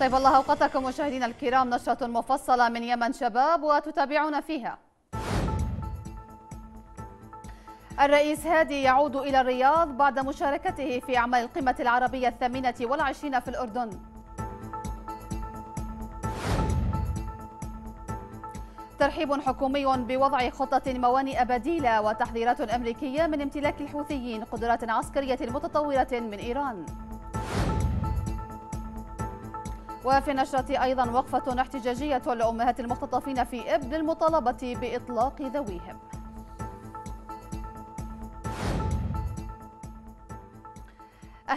طيب الله أوقاتكم مشاهدينا الكرام نشرة مفصلة من يمن شباب وتتابعون فيها الرئيس هادي يعود إلى الرياض بعد مشاركته في أعمال القمة العربية الثامنة والعشرين في الأردن ترحيب حكومي بوضع خطة موانئ بديلة وتحذيرات أمريكية من امتلاك الحوثيين قدرات عسكرية متطورة من إيران وفي النشرة أيضا وقفة احتجاجية لأمهات المختطفين في إبل المطالبة بإطلاق ذويهم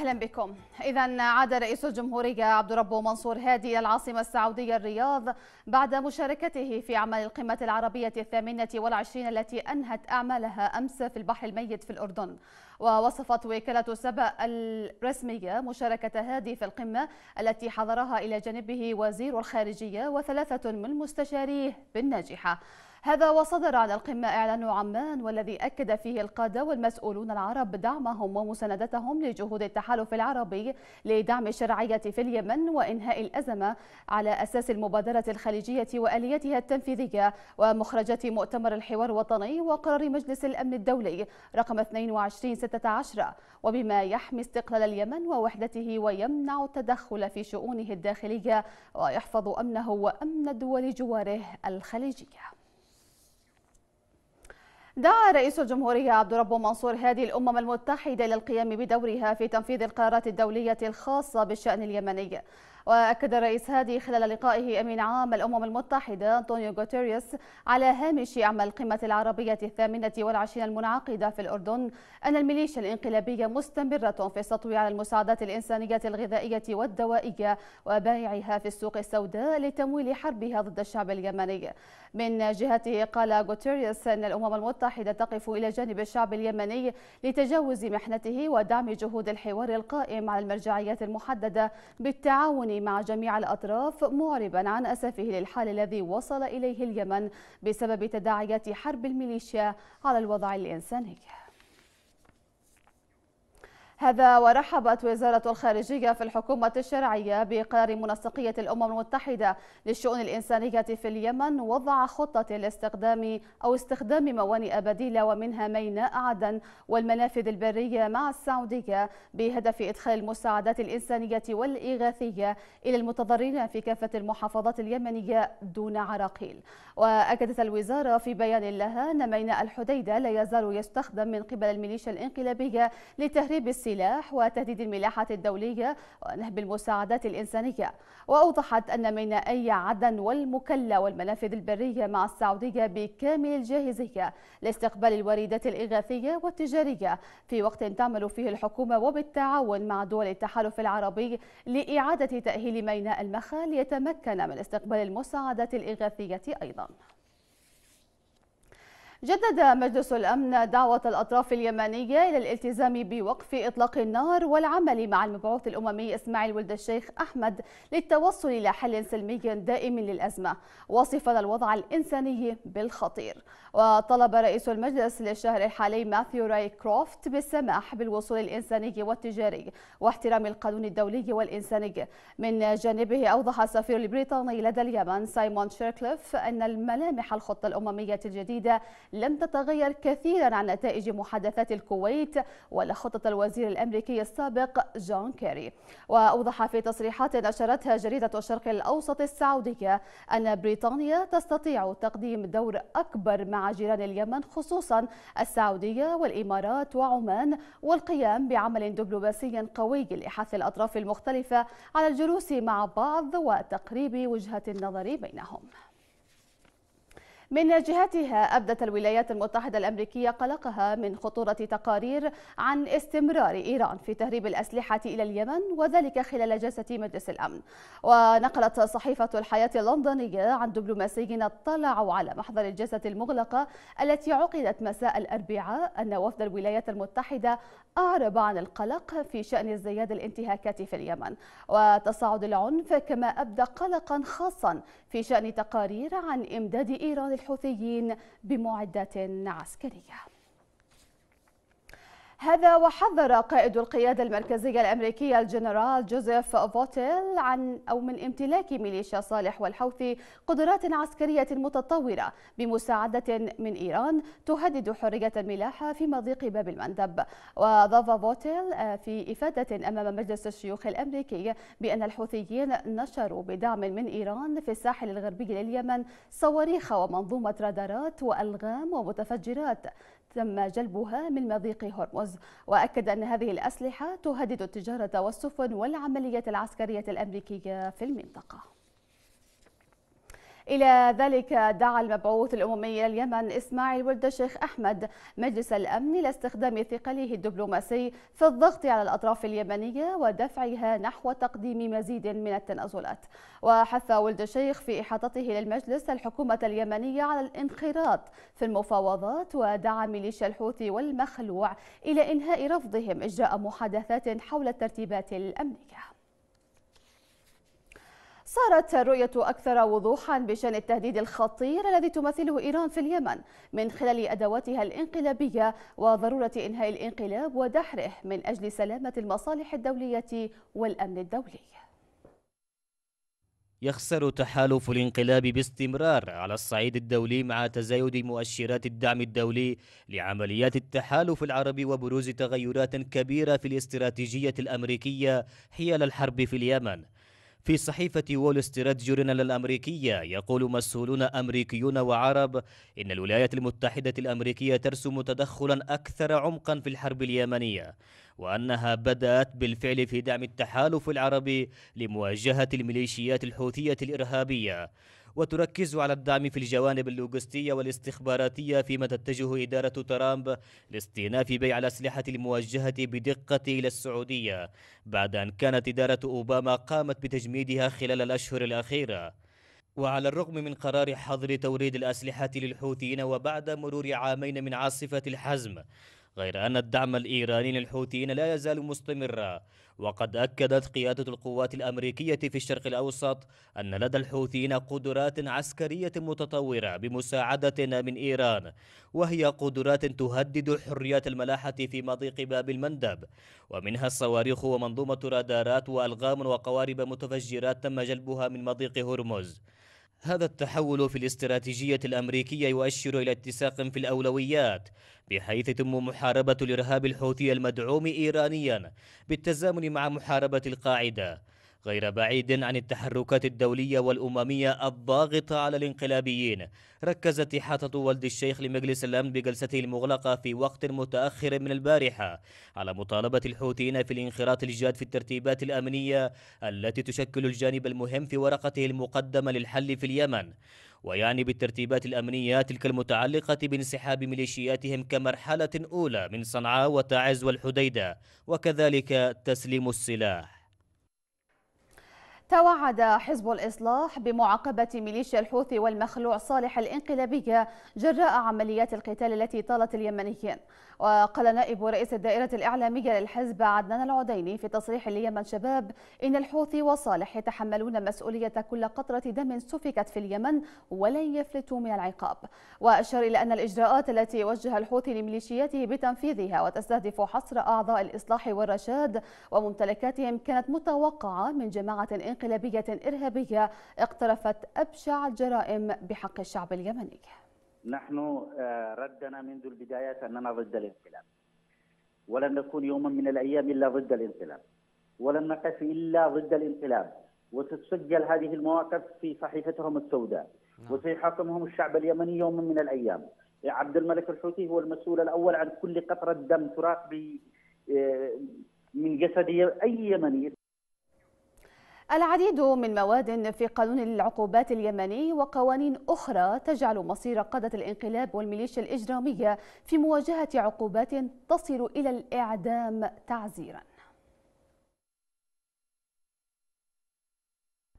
أهلا بكم إذا عاد رئيس الجمهورية عبد ربه منصور هادي الى العاصمة السعودية الرياض بعد مشاركته في أعمال القمة العربية الثامنة والعشرين التي أنهت أعمالها أمس في البحر الميت في الأردن ووصفت وكالة سبأ الرسمية مشاركة هادي في القمة التي حضرها إلى جانبه وزير الخارجية وثلاثة من مستشاريه بالناجحة هذا وصدر عن القمة إعلان عمان والذي أكد فيه القادة والمسؤولون العرب دعمهم ومساندتهم لجهود التحالف العربي لدعم الشرعية في اليمن وإنهاء الأزمة على أساس المبادرة الخليجية وآليتها التنفيذية ومخرجات مؤتمر الحوار الوطني وقرار مجلس الأمن الدولي رقم 2216 وبما يحمي استقلال اليمن ووحدته ويمنع التدخل في شؤونه الداخلية ويحفظ أمنه وأمن دول جواره الخليجية دعا رئيس الجمهورية عبد الرب منصور هادي الأمم المتحدة للقيام بدورها في تنفيذ القرارات الدولية الخاصة بالشأن اليمني وأكد الرئيس هادي خلال لقائه أمين عام الأمم المتحدة أنطونيو غوتيريوس على هامش أعمال القمة العربية الثامنة والعشرين المنعقدة في الأردن أن الميليشيا الانقلابية مستمرة في السطو على المساعدات الإنسانية الغذائية والدوائية وبائعها في السوق السوداء لتمويل حربها ضد الشعب اليمني من جهته قال غوتيريوس أن الأمم المتحدة تقف إلى جانب الشعب اليمني لتجاوز محنته ودعم جهود الحوار القائم على المرجعيات المحددة بالتعاون التعاون مع جميع الأطراف معربا عن أسفه للحال الذي وصل إليه اليمن بسبب تداعيات حرب الميليشيا على الوضع الإنساني هذا ورحبت وزارة الخارجية في الحكومة الشرعية بقرار منسقية الأمم المتحدة للشؤون الإنسانية في اليمن وضع خطة لاستخدام أو استخدام موانئ بديلة ومنها ميناء عدن والمنافذ البرية مع السعودية بهدف إدخال المساعدات الإنسانية والإغاثية إلى المتضررين في كافة المحافظات اليمنية دون عراقيل وأكدت الوزارة في بيان لها أن ميناء الحديدة لا يزال يستخدم من قبل الميليشيا الإنقلابية لتهريب السياسة السلاح وتهديد الملاحة الدولية ونهب المساعدات الإنسانية وأوضحت أن مينائي عدن والمكلا والمنافذ البرية مع السعودية بكامل الجاهزية لاستقبال الواردات الإغاثية والتجارية في وقت تعمل فيه الحكومة وبالتعاون مع دول التحالف العربي لإعادة تأهيل ميناء المخا ليتمكن من استقبال المساعدات الإغاثية أيضاً جدد مجلس الأمن دعوة الأطراف اليمنية إلى الالتزام بوقف إطلاق النار والعمل مع المبعوث الأممي إسماعيل ولد الشيخ أحمد للتوصل إلى حل سلمي دائم للأزمة وصفا الوضع الإنساني بالخطير وطلب رئيس المجلس للشهر الحالي ماثيو راي كروفت بالسماح بالوصول الإنساني والتجاري واحترام القانون الدولي والإنساني من جانبه أوضح السفير البريطاني لدى اليمن سايمون شيركليف أن الملامح الخطة الأممية الجديدة لم تتغير كثيرا عن نتائج محادثات الكويت ولا خطة الوزير الأمريكي السابق جون كيري وأوضح في تصريحات نشرتها جريدة الشرق الأوسط السعودية أن بريطانيا تستطيع تقديم دور أكبر مع جيران اليمن خصوصا السعودية والإمارات وعمان والقيام بعمل دبلوماسي قوي لحث الأطراف المختلفة على الجلوس مع بعض وتقريب وجهة النظر بينهم من جهتها أبدت الولايات المتحدة الأمريكية قلقها من خطورة تقارير عن استمرار إيران في تهريب الأسلحة إلى اليمن وذلك خلال جلسة مجلس الأمن ونقلت صحيفة الحياة اللندنية عن دبلوماسيين اطلعوا على محضر الجلسة المغلقة التي عقدت مساء الأربعاء أن وفد الولايات المتحدة أعرب عن القلق في شأن ازدياد الانتهاكات في اليمن وتصاعد العنف كما أبدى قلقا خاصا في شأن تقارير عن إمداد إيران الحوثيين بمعدات عسكرية هذا وحذر قائد القيادة المركزية الأمريكية الجنرال جوزيف فوتيل عن أو من امتلاك ميليشيا صالح والحوثي قدرات عسكرية متطورة بمساعدة من إيران تهدد حرية الملاحة في مضيق باب المندب وأضاف فوتيل آه، في إفادة أمام مجلس الشيوخ الأمريكي بأن الحوثيين نشروا بدعم من إيران في الساحل الغربي لليمن صواريخ ومنظومة رادارات وألغام ومتفجرات تم جلبها من مضيق هرمز وأكد أن هذه الأسلحة تهدد التجارة والسفن والعمليات العسكرية الأمريكية في المنطقة إلى ذلك دعا المبعوث الأممي لليمن إسماعيل ولد الشيخ أحمد مجلس الأمن لاستخدام ثقله الدبلوماسي في الضغط على الأطراف اليمنية ودفعها نحو تقديم مزيد من التنازلات وحث ولد الشيخ في إحاطته للمجلس الحكومة اليمنية على الانخراط في المفاوضات ودعا ميليشيا الحوثي والمخلوع إلى إنهاء رفضهم إجراء محادثات حول الترتيبات الأمنية صارت الرؤية أكثر وضوحا بشأن التهديد الخطير الذي تمثله إيران في اليمن من خلال أدواتها الانقلابية وضرورة إنهاء الانقلاب ودحره من أجل سلامة المصالح الدولية والأمن الدولي يخسر تحالف الانقلاب باستمرار على الصعيد الدولي مع تزايد مؤشرات الدعم الدولي لعمليات التحالف العربي وبروز تغيرات كبيرة في الاستراتيجية الأمريكية حيال الحرب في اليمن في صحيفة وول ستريت جورنال الأمريكية يقول مسؤولون أمريكيون وعرب إن الولايات المتحدة الأمريكية ترسم تدخلا أكثر عمقا في الحرب اليمنية وأنها بدأت بالفعل في دعم التحالف العربي لمواجهة الميليشيات الحوثية الإرهابية وتركز على الدعم في الجوانب اللوجستية والاستخباراتية فيما تتجه إدارة ترامب لاستئناف بيع الأسلحة الموجهة بدقة إلى السعودية بعد أن كانت إدارة أوباما قامت بتجميدها خلال الأشهر الأخيرة وعلى الرغم من قرار حظر توريد الأسلحة للحوثيين وبعد مرور عامين من عاصفة الحزم غير أن الدعم الإيراني للحوثيين لا يزال مستمرا وقد أكدت قيادة القوات الأمريكية في الشرق الأوسط أن لدى الحوثيين قدرات عسكرية متطورة بمساعدة من إيران وهي قدرات تهدد حريات الملاحة في مضيق باب المندب ومنها الصواريخ ومنظومة رادارات وألغام وقوارب متفجرات تم جلبها من مضيق هرمز هذا التحول في الاستراتيجية الأمريكية يؤشر إلى اتساق في الأولويات بحيث يتم محاربة الإرهاب الحوثي المدعوم إيرانيا بالتزامن مع محاربة القاعدة غير بعيد عن التحركات الدولية والأممية الضاغطة على الانقلابيين ركزت إحاطة والد الشيخ لمجلس الأمن بجلسته المغلقة في وقت متأخر من البارحة على مطالبة الحوثيين في الانخراط الجاد في الترتيبات الأمنية التي تشكل الجانب المهم في ورقته المقدمة للحل في اليمن ويعني بالترتيبات الأمنية تلك المتعلقة بانسحاب ميليشياتهم كمرحلة أولى من صنعاء وتعز والحديدة وكذلك تسليم السلاح توعد حزب الإصلاح بمعاقبة ميليشيا الحوثي والمخلوع صالح الإنقلابية جراء عمليات القتال التي طالت اليمنيين وقال نائب رئيس الدائرة الإعلامية للحزب عدنان العديني في تصريح ليمن شباب إن الحوثي وصالح يتحملون مسؤولية كل قطرة دم سفكت في اليمن ولن يفلتوا من العقاب وأشار إلى أن الإجراءات التي وجه الحوثي لميليشياته بتنفيذها وتستهدف حصر أعضاء الإصلاح والرشاد وممتلكاتهم كانت متوقعة من جماعة انقلابية إرهابية اقترفت أبشع الجرائم بحق الشعب اليمني نحن آه، ردنا منذ البدايات أننا ضد الانقلاب ولن نكون يوما من الأيام إلا ضد الانقلاب ولن نقف إلا ضد الانقلاب وستسجل هذه المواقف في صحيفتهم السوداء نعم. وسيحاكمهم الشعب اليمني يوما من الأيام عبد الملك الحوثي هو المسؤول الأول عن كل قطرة دم تراق آه، من جسد أي يمني العديد من مواد في قانون العقوبات اليمني وقوانين أخرى تجعل مصير قادة الانقلاب والميليشيا الإجرامية في مواجهة عقوبات تصل إلى الإعدام تعزيراً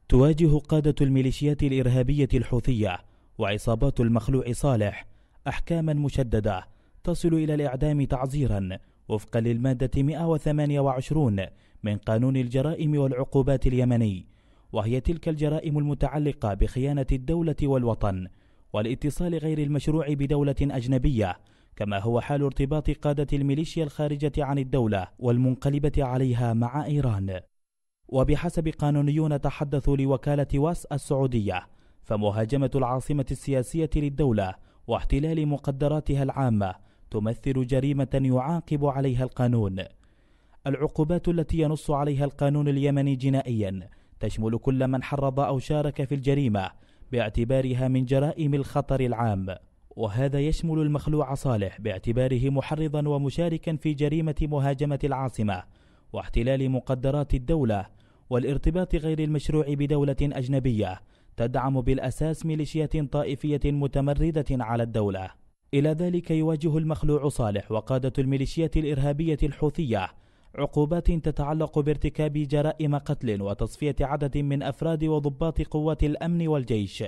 تواجه قادة الميليشيات الإرهابية الحوثية وعصابات المخلوع صالح أحكاما مشددة تصل إلى الإعدام تعزيرا وفقا للمادة 128 من قانون الجرائم والعقوبات اليمني وهي تلك الجرائم المتعلقة بخيانة الدولة والوطن والاتصال غير المشروع بدولة أجنبية كما هو حال ارتباط قادة الميليشيا الخارجة عن الدولة والمنقلبة عليها مع إيران وبحسب قانونيون تحدثوا لوكالة واس السعودية فمهاجمة العاصمة السياسية للدولة واحتلال مقدراتها العامة تمثل جريمة يعاقب عليها القانون العقوبات التي ينص عليها القانون اليمني جنائيا تشمل كل من حرض أو شارك في الجريمة باعتبارها من جرائم الخطر العام وهذا يشمل المخلوع صالح باعتباره محرضا ومشاركا في جريمة مهاجمة العاصمة واحتلال مقدرات الدولة والارتباط غير المشروع بدولة أجنبية تدعم بالأساس ميليشيات طائفية متمردة على الدولة إلى ذلك يواجه المخلوع صالح وقادة الميليشيات الإرهابية الحوثية عقوبات تتعلق بارتكاب جرائم قتل وتصفية عدد من أفراد وضباط قوات الأمن والجيش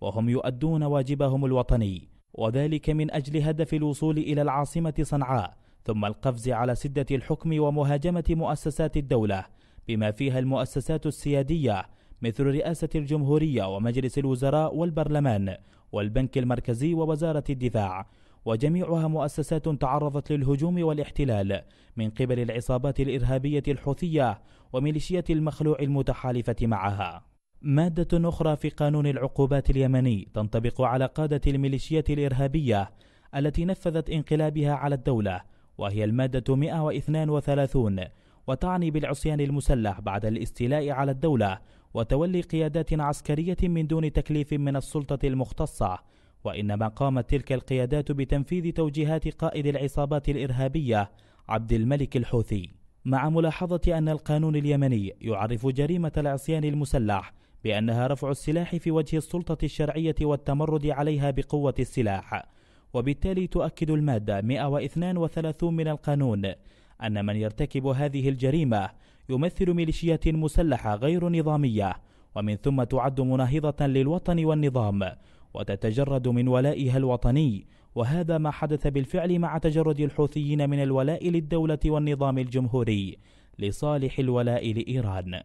وهم يؤدون واجبهم الوطني وذلك من أجل هدف الوصول إلى العاصمة صنعاء ثم القفز على سدة الحكم ومهاجمة مؤسسات الدولة بما فيها المؤسسات السيادية مثل رئاسة الجمهورية ومجلس الوزراء والبرلمان والبنك المركزي ووزارة الدفاع وجميعها مؤسسات تعرضت للهجوم والاحتلال من قبل العصابات الإرهابية الحوثية وميليشيات المخلوع المتحالفة معها مادة أخرى في قانون العقوبات اليمني تنطبق على قادة الميليشيات الإرهابية التي نفذت انقلابها على الدولة وهي المادة 132 وتعني بالعصيان المسلح بعد الاستيلاء على الدولة وتولي قيادات عسكرية من دون تكليف من السلطة المختصة وإنما قامت تلك القيادات بتنفيذ توجيهات قائد العصابات الإرهابية عبد الملك الحوثي مع ملاحظة أن القانون اليمني يعرف جريمة العصيان المسلح بأنها رفع السلاح في وجه السلطة الشرعية والتمرد عليها بقوة السلاح وبالتالي تؤكد المادة 132 من القانون أن من يرتكب هذه الجريمة يمثل ميليشيات مسلحة غير نظامية ومن ثم تعد مناهضة للوطن والنظام وتتجرد من ولائها الوطني وهذا ما حدث بالفعل مع تجرد الحوثيين من الولاء للدولة والنظام الجمهوري لصالح الولاء لإيران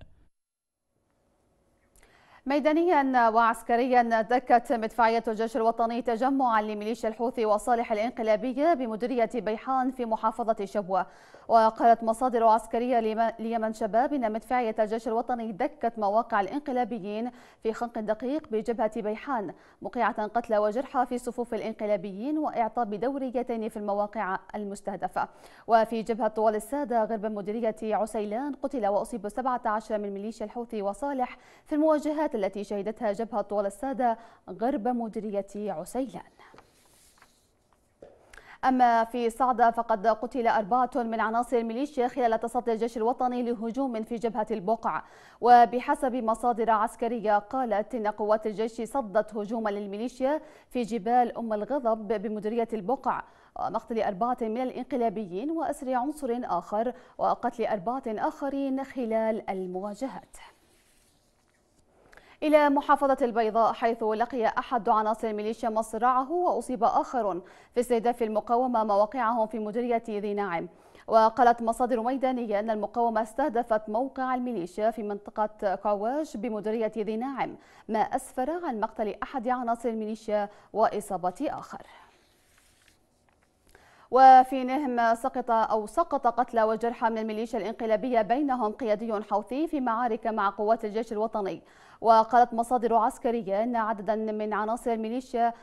ميدانيا وعسكريا دكت مدفعية الجيش الوطني تجمعا لميليشيا الحوثي وصالح الانقلابية بمديرية بيحان في محافظة شبوة وقالت مصادر عسكرية ليمن شباب أن مدفعية الجيش الوطني دكت مواقع الانقلابيين في خنق دقيق بجبهة بيحان مقيعة قتلى وجرحى في صفوف الانقلابيين وإعطاب دوريتين في المواقع المستهدفة وفي جبهة طوال السادة غرب مديرية عسيلان قتل وأصيب 17 من ميليشيا الحوثي وصالح في المواجهات التحديات التي شهدتها جبهة طوال السادة غرب مديرية عسيلان أما في صعدة فقد قتل أربعة من عناصر الميليشيا خلال تصدي الجيش الوطني لهجوم في جبهة البقعة وبحسب مصادر عسكرية قالت إن قوات الجيش صدت هجوما للميليشيا في جبال أم الغضب بمديرية البقعة ومقتل أربعة من الإنقلابيين وأسر عنصر آخر وقتل أربعة آخرين خلال المواجهات إلى محافظة البيضاء حيث لقي أحد عناصر ميليشيا مصرعه وأصيب آخر في استهداف المقاومة مواقعهم في مديرية ذي ناعم وقالت مصادر ميدانية أن المقاومة استهدفت موقع الميليشيا في منطقة كواج بمديرية ذي ناعم ما أسفر عن مقتل أحد عناصر الميليشيا وإصابة آخر وفي نهم سقط أو سقط قتلى وجرحى من الميليشيا الانقلابية بينهم قيادي حوثي في معارك مع قوات الجيش الوطني وقالت مصادر عسكرية أن عددا من عناصر الميليشيا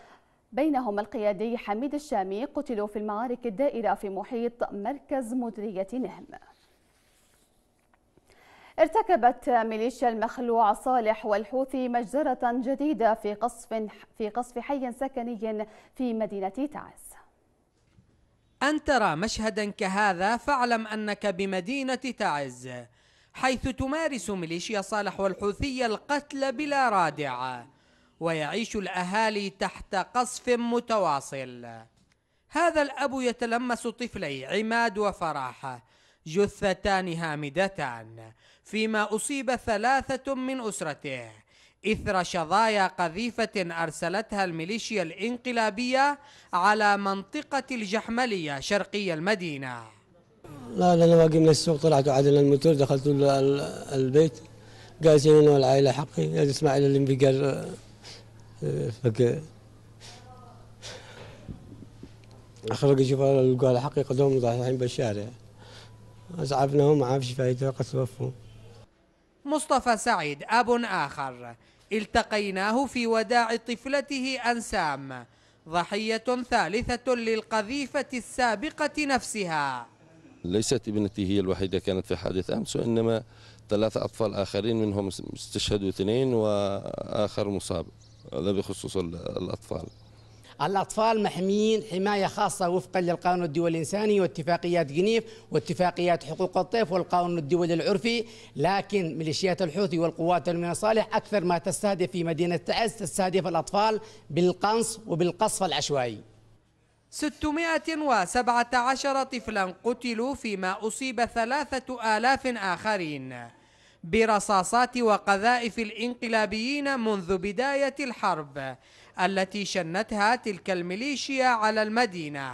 بينهم القيادي حميد الشامي قتلوا في المعارك الدائرة في محيط مركز مديرية نهم ارتكبت ميليشيا المخلوع صالح والحوثي مجزرة جديدة في قصف في قصف حي سكني في مدينة تعز. أن ترى مشهدا كهذا فاعلم أنك بمدينة تعز حيث تمارس ميليشيا صالح والحوثية القتل بلا رادع ويعيش الأهالي تحت قصف متواصل هذا الأب يتلمس طفلي عماد وفرح جثتان هامدتان فيما أصيب ثلاثة من أسرته إثر شظايا قذيفة أرسلتها الميليشيا الإنقلابية على منطقة الجحملية شرقي المدينة لا لأنا واقف من السوق طلعت وعدنا الموتور دخلت البيت جالسين أنا والعائلة حقي اسمع اللي الانفجار آه، فك أخرج يشوف القال حقي قدوم الحين بالشارع أسعفناهم ما عرفش فايدة قد توفوا مصطفى سعيد أب آخر التقيناه في وداع طفلته أنسام ضحية ثالثة للقذيفة السابقة نفسها ليست ابنتي هي الوحيدة كانت في حادث أمس وإنما ثلاثة أطفال آخرين منهم استشهدوا اثنين وآخر مصاب هذا بخصوص الأطفال الأطفال محميين حماية خاصة وفقا للقانون الدولي الإنساني واتفاقيات جنيف واتفاقيات حقوق الطيف والقانون الدولي العرفي لكن ميليشيات الحوثي والقوات المصالح أكثر ما تستهدف في مدينة تعز تستهدف الأطفال بالقنص وبالقصف العشوائي 617 طفلا قتلوا فيما أصيب ثلاثة آلاف آخرين برصاصات وقذائف الانقلابيين منذ بداية الحرب التي شنتها تلك الميليشيا على المدينة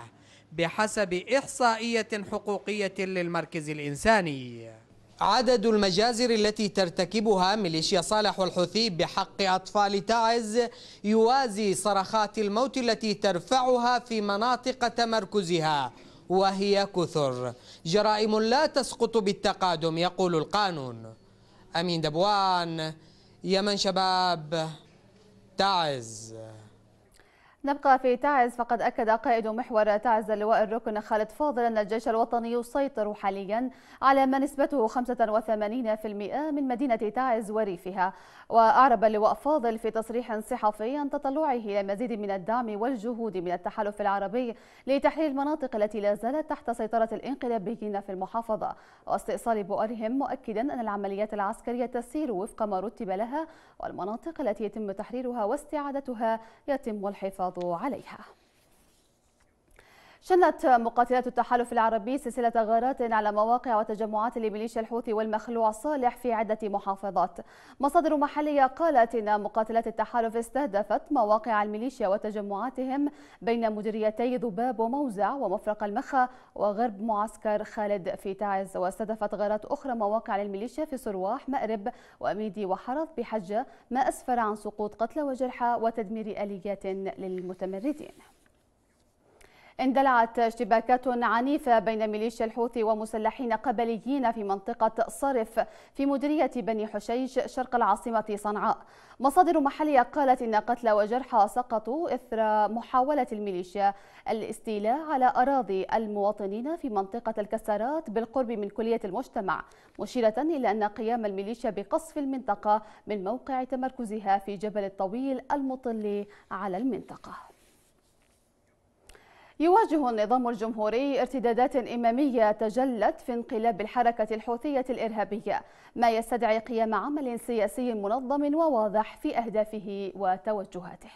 بحسب إحصائية حقوقية للمركز الإنساني عدد المجازر التي ترتكبها ميليشيا صالح والحوثي بحق أطفال تعز يوازي صرخات الموت التي ترفعها في مناطق تمركزها وهي كثر جرائم لا تسقط بالتقادم يقول القانون أمين دبوان يمن شباب تعز نبقى في تعز فقد أكد قائد محور تعز اللواء الركن خالد فاضل أن الجيش الوطني يسيطر حاليا على ما نسبته 85% من مدينة تعز وريفها وأعرب اللواء فاضل في تصريح صحفي عن تطلعه إلى مزيد من الدعم والجهود من التحالف العربي لتحرير المناطق التي لا زالت تحت سيطرة الانقلابيين في المحافظة واستئصال بؤرهم مؤكدا أن العمليات العسكرية تسير وفق ما رتب لها والمناطق التي يتم تحريرها واستعادتها يتم الحفاظ الجواب عليها شنت مقاتلات التحالف العربي سلسلة غارات على مواقع وتجمعات لميليشيا الحوثي والمخلوع صالح في عدة محافظات مصادر محلية قالت إن مقاتلات التحالف استهدفت مواقع الميليشيا وتجمعاتهم بين مديريتي ذباب وموزع ومفرق المخا وغرب معسكر خالد في تعز واستهدفت غارات أخرى مواقع للميليشيا في سرواح مأرب وأميدي وحرث بحجة ما أسفر عن سقوط قتلى وجرحى وتدمير آليات للمتمردين اندلعت اشتباكات عنيفة بين ميليشيا الحوثي ومسلحين قبليين في منطقة صرف في مديرية بني حشيش شرق العاصمة صنعاء مصادر محلية قالت إن قتلى وجرحى سقطوا إثر محاولة الميليشيا الاستيلاء على أراضي المواطنين في منطقة الكسارات بالقرب من كلية المجتمع مشيرة إلى أن قيام الميليشيا بقصف المنطقة من موقع تمركزها في جبل الطويل المطل على المنطقة يواجه النظام الجمهوري ارتدادات إمامية تجلت في انقلاب الحركة الحوثية الإرهابية ما يستدعي قيام عمل سياسي منظم وواضح في أهدافه وتوجهاته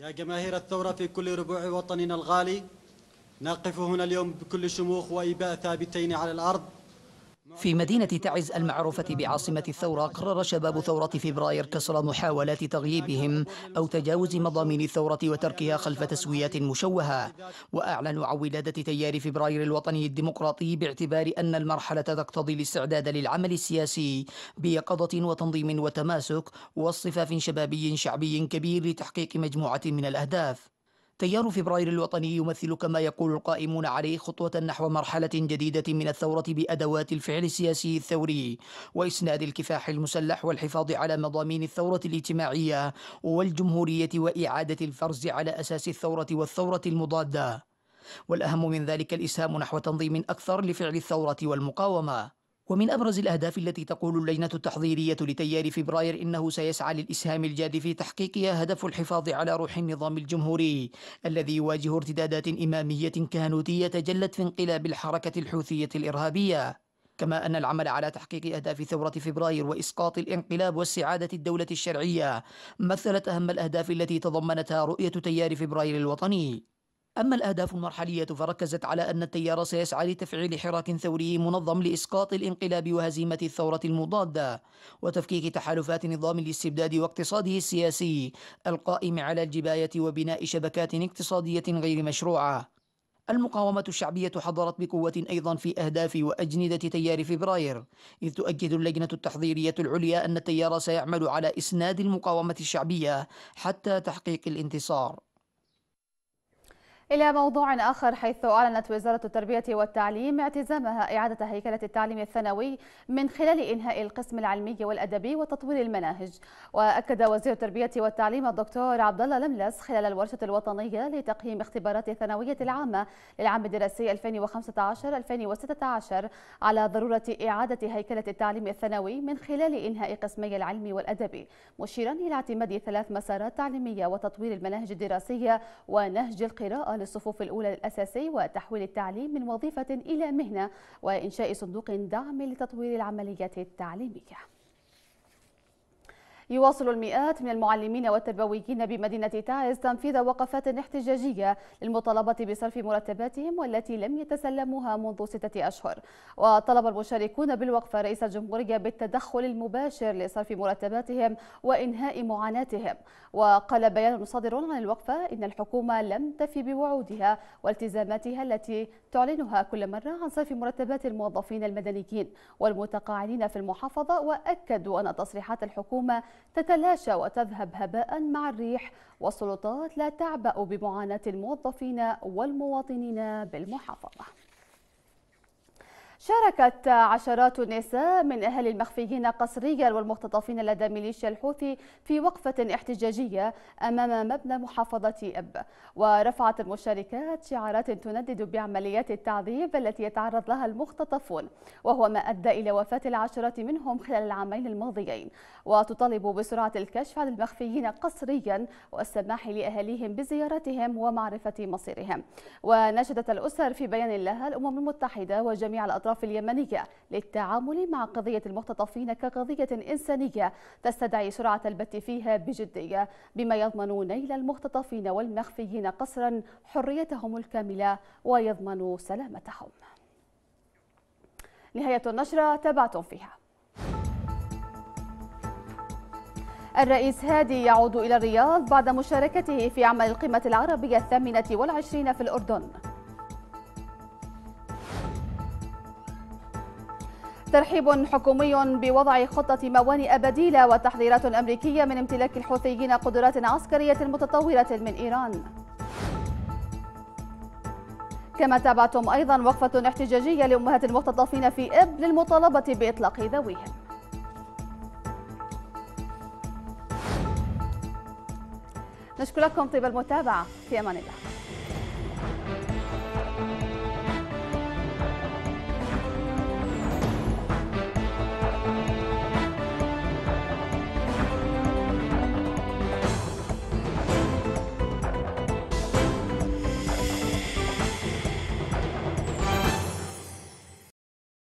يا جماهير الثورة في كل ربوع وطننا الغالي نقف هنا اليوم بكل شموخ وإباء ثابتين على الأرض في مدينة تعز المعروفة بعاصمة الثورة قرر شباب ثورة فبراير كسر محاولات تغييبهم أو تجاوز مضامين الثورة وتركها خلف تسويات مشوهة وأعلنوا عن ولادة تيار فبراير الوطني الديمقراطي باعتبار أن المرحلة تقتضي الاستعداد للعمل السياسي بيقظة وتنظيم وتماسك واصطفاف شبابي شعبي كبير لتحقيق مجموعة من الأهداف تيار فبراير الوطني يمثل كما يقول القائمون عليه خطوة نحو مرحلة جديدة من الثورة بأدوات الفعل السياسي الثوري وإسناد الكفاح المسلح والحفاظ على مضامين الثورة الاجتماعية والجمهورية وإعادة الفرز على أساس الثورة والثورة المضادة والأهم من ذلك الإسهام نحو تنظيم أكثر لفعل الثورة والمقاومة ومن أبرز الأهداف التي تقول اللجنة التحضيرية لتيار فبراير إنه سيسعى للإسهام الجاد في تحقيقها هدف الحفاظ على روح النظام الجمهوري الذي يواجه ارتدادات إمامية كهنوتية تجلت في انقلاب الحركة الحوثية الإرهابية كما أن العمل على تحقيق أهداف ثورة فبراير وإسقاط الانقلاب واستعادة الدولة الشرعية مثلت أهم الأهداف التي تضمنتها رؤية تيار فبراير الوطني أما الأهداف المرحلية فركزت على أن التيار سيسعى لتفعيل حراك ثوري منظم لإسقاط الانقلاب وهزيمة الثورة المضادة وتفكيك تحالفات نظام الاستبداد واقتصاده السياسي القائم على الجباية وبناء شبكات اقتصادية غير مشروعة المقاومة الشعبية حضرت بقوة أيضا في أهداف وأجندة تيار فبراير إذ تؤكد اللجنة التحضيرية العليا أن التيار سيعمل على إسناد المقاومة الشعبية حتى تحقيق الانتصار إلى موضوع آخر حيث أعلنت وزارة التربية والتعليم اعتزامها إعادة هيكلة التعليم الثانوي من خلال إنهاء القسم العلمي والأدبي وتطوير المناهج وأكد وزير التربية والتعليم الدكتور عبد الله لملس خلال الورشة الوطنية لتقييم اختبارات الثانوية العامة للعام الدراسي 2015-2016 على ضرورة إعادة هيكلة التعليم الثانوي من خلال إنهاء قسمي العلمي والأدبي مشيرا إلى اعتماد ثلاث مسارات تعليمية وتطوير المناهج الدراسية ونهج القراءة للصفوف الأولى الأساسي وتحويل التعليم من وظيفة إلى مهنة وإنشاء صندوق دعم لتطوير العمليات التعليمية يواصل المئات من المعلمين والتربويين بمدينة تعز تنفيذ وقفات احتجاجية للمطالبة بصرف مرتباتهم والتي لم يتسلموها منذ ستة أشهر وطلب المشاركون بالوقفة رئيس الجمهورية بالتدخل المباشر لصرف مرتباتهم وإنهاء معاناتهم وقال بيان صادر عن الوقفة إن الحكومة لم تفي بوعودها والتزاماتها التي تعلنها كل مرة عن صرف مرتبات الموظفين المدنيين والمتقاعدين في المحافظة وأكدوا أن تصريحات الحكومة تتلاشى وتذهب هباء مع الريح والسلطات لا تعبأ بمعاناة الموظفين والمواطنين بالمحافظة شاركت عشرات النساء من أهل المخفيين قسريا والمختطفين لدى ميليشيا الحوثي في وقفة احتجاجية أمام مبنى محافظة إب ورفعت المشاركات شعارات تندد بعمليات التعذيب التي يتعرض لها المختطفون وهو ما أدى إلى وفاة العشرات منهم خلال العامين الماضيين وتطالب بسرعة الكشف عن المخفيين قسريا والسماح لأهاليهم بزيارتهم ومعرفة مصيرهم ونشدت الأسر في بيان لها الأمم المتحدة وجميع الأطراف الأطراف اليمنية للتعامل مع قضية المختطفين كقضية إنسانية تستدعي سرعة البت فيها بجدية بما يضمن نيل المختطفين والمخفيين قسرا حريتهم الكاملة ويضمن سلامتهم نهاية النشرة تابعتم فيها الرئيس هادي يعود إلى الرياض بعد مشاركته في عمل القمة العربية الثامنة والعشرين في الأردن ترحيب حكومي بوضع خطة موانئ بديلة وتحذيرات أمريكية من امتلاك الحوثيين قدرات عسكرية متطورة من إيران كما تابعتم أيضا وقفة احتجاجية لأمهات المختطفين في إب للمطالبة بإطلاق ذويهم نشكركم طيب المتابعة في أمان الله